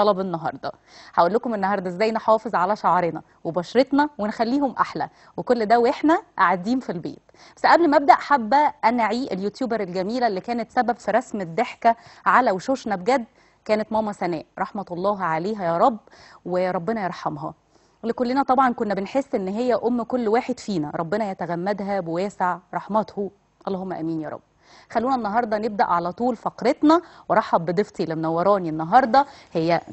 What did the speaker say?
طلب النهارده هقول لكم النهارده ازاي نحافظ على شعرنا وبشرتنا ونخليهم احلى وكل ده واحنا قاعدين في البيت بس قبل ما ابدا حابه انعي اليوتيوبر الجميله اللي كانت سبب في رسم الضحكه على وشوشنا بجد كانت ماما سناء رحمه الله عليها يا رب وربنا يرحمها اللي كلنا طبعا كنا بنحس ان هي ام كل واحد فينا ربنا يتغمدها بواسع رحمته اللهم امين يا رب خلونا النهارده نبدا على طول فقرتنا وارحب بضيفتي اللي منوراني النهارده هي